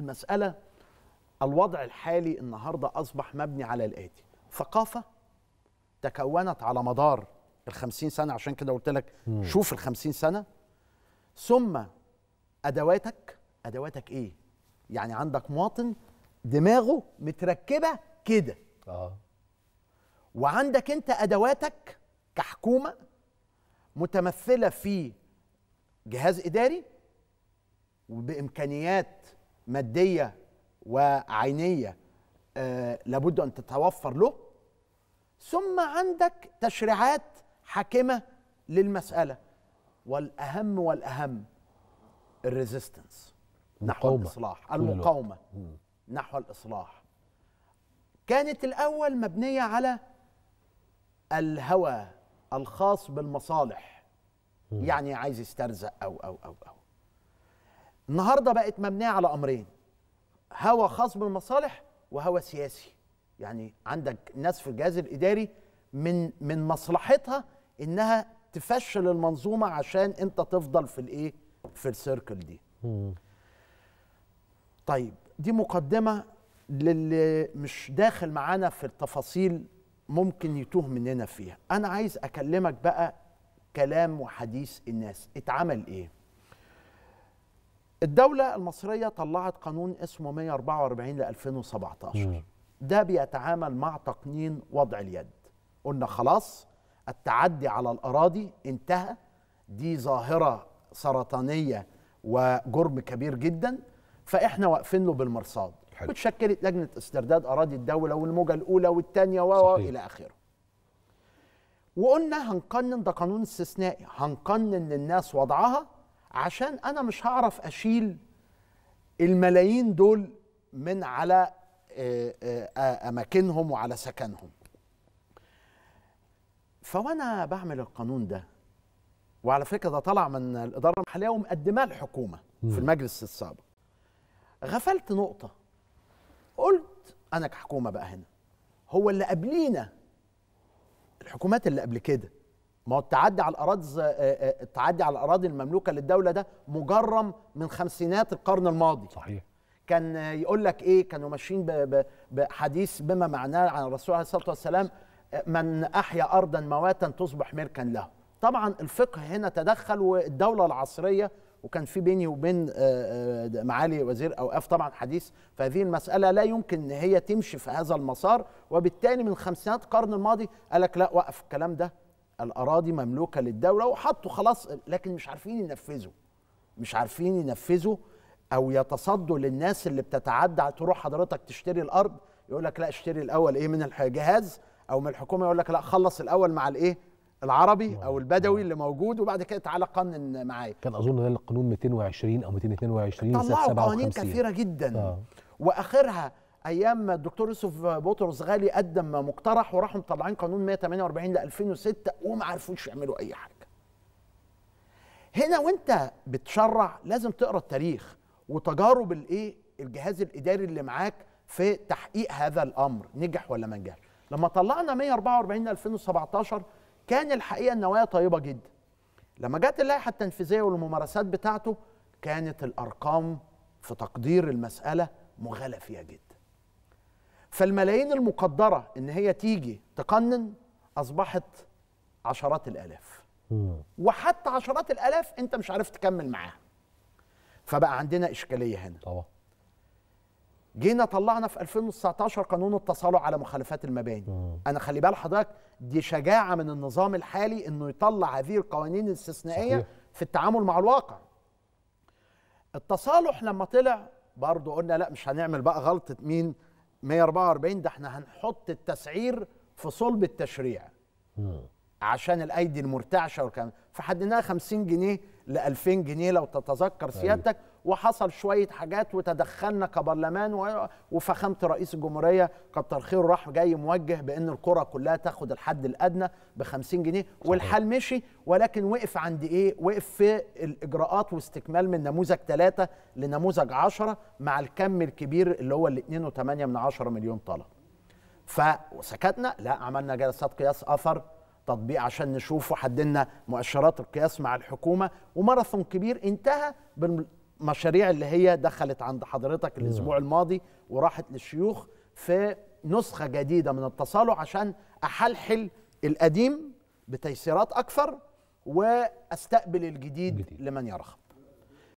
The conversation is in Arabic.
المسألة الوضع الحالي النهاردة أصبح مبني على الآتي ثقافة تكونت على مدار الخمسين سنة عشان كده قلت لك شوف الخمسين سنة ثم أدواتك أدواتك إيه؟ يعني عندك مواطن دماغه متركبة كده آه. وعندك أنت أدواتك كحكومة متمثلة في جهاز إداري وبإمكانيات ماديه وعينيه آه، لابد ان تتوفر له ثم عندك تشريعات حاكمه للمساله والاهم والاهم الريزيستنس نحو الاصلاح المقاومه نحو الاصلاح كانت الاول مبنيه على الهوى الخاص بالمصالح يعني عايز يسترزق او او او او النهارده بقت مبنيه على امرين هوى خاص بالمصالح وهوى سياسي يعني عندك ناس في الجهاز الاداري من من مصلحتها انها تفشل المنظومه عشان انت تفضل في الايه في السيركل دي طيب دي مقدمه للي مش داخل معانا في التفاصيل ممكن يتوه مننا فيها انا عايز اكلمك بقى كلام وحديث الناس اتعمل ايه الدولة المصرية طلعت قانون اسمه 144 ل 2017 ده بيتعامل مع تقنين وضع اليد قلنا خلاص التعدي على الأراضي انتهى دي ظاهرة سرطانية وجرم كبير جدا فإحنا واقفين له بالمرصاد وتشكلت لجنة استرداد أراضي الدولة والموجة الأولى والثانية و إلى آخره وقلنا هنقنن ده قانون استثنائي هنقنن للناس وضعها عشان انا مش هعرف اشيل الملايين دول من على آه، آه، آه، اماكنهم وعلى سكنهم فوانا بعمل القانون ده وعلى فكره ده طلع من الاداره المحليه ومقدماه الحكومه في المجلس السابق غفلت نقطه قلت انا كحكومه بقى هنا هو اللي قبلينا الحكومات اللي قبل كده ما هو التعدي على الاراضي آه، آه، آه، التعدي على الاراضي المملوكه للدوله ده مجرم من خمسينات القرن الماضي صحيح كان يقول لك ايه كانوا ماشيين بحديث بما معناه عن الرسول عليه الصلاه والسلام من احيا ارضا مواتا تصبح ملكا له طبعا الفقه هنا تدخل والدوله العصريه وكان في بيني وبين معالي وزير اوقاف طبعا حديث فهذه المساله لا يمكن ان هي تمشي في هذا المسار وبالتالي من خمسينات القرن الماضي قال لك لا وقف الكلام ده الاراضي مملوكه للدوله وحطوا خلاص لكن مش عارفين ينفذوا مش عارفين ينفذوا او يتصدوا للناس اللي بتتعدى تروح حضرتك تشتري الارض يقول لك لا اشتري الاول ايه من الجهاز او من الحكومه يقول لك لا خلص الاول مع الايه العربي او البدوي اللي موجود وبعد كده تعالى قنن معايا كان اظن ده القانون 220 او 222 57 قوانين كثيره جدا آه. واخرها ايام الدكتور يوسف بطرس غالي قدم مقترح وراحوا مطلعين قانون 148 ل 2006 وما عرفوش يعملوا اي حاجه. هنا وانت بتشرع لازم تقرا التاريخ وتجارب الايه الجهاز الاداري اللي معاك في تحقيق هذا الامر نجح ولا ما نجحش. لما طلعنا 144 ل 2017 كان الحقيقه النوايا طيبه جدا. لما جت اللائحه التنفيذيه والممارسات بتاعته كانت الارقام في تقدير المساله مغالى فيها جدا. فالملايين المقدرة إن هي تيجي تقنن أصبحت عشرات الآلاف وحتى عشرات الآلاف أنت مش عارف تكمل معاها فبقى عندنا إشكالية هنا طبعا جينا طلعنا في 2019 قانون التصالح على مخالفات المباني مم. انا خلي بال حضرتك دي شجاعه من النظام الحالي انه يطلع هذه القوانين الاستثنائيه في التعامل مع الواقع التصالح لما طلع برضه قلنا لا مش هنعمل بقى غلطه مين 144 ده احنا هنحط التسعير في صلب التشريع مم. عشان الايدي المرتعشه والكلام فحددناها 50 جنيه ل 2000 جنيه لو تتذكر أيوه. سيادتك أيوه. وحصل شويه حاجات وتدخلنا كبرلمان وفخامه رئيس الجمهوريه كتر خيره راح جاي موجه بان الكره كلها تاخد الحد الادنى ب 50 جنيه والحال مشي ولكن وقف عند ايه؟ وقف في الاجراءات واستكمال من نموذج ثلاثه لنموذج 10 مع الكم الكبير اللي هو من 2.8 مليون طالب. فسكتنا لا عملنا جلسات قياس اثر تطبيق عشان نشوف وحددنا مؤشرات القياس مع الحكومه وماراثون كبير انتهى مشاريع اللي هي دخلت عند حضرتك الاسبوع الماضي وراحت للشيوخ في نسخه جديده من التصالح عشان احلحل القديم بتيسيرات اكثر واستقبل الجديد لمن يرغب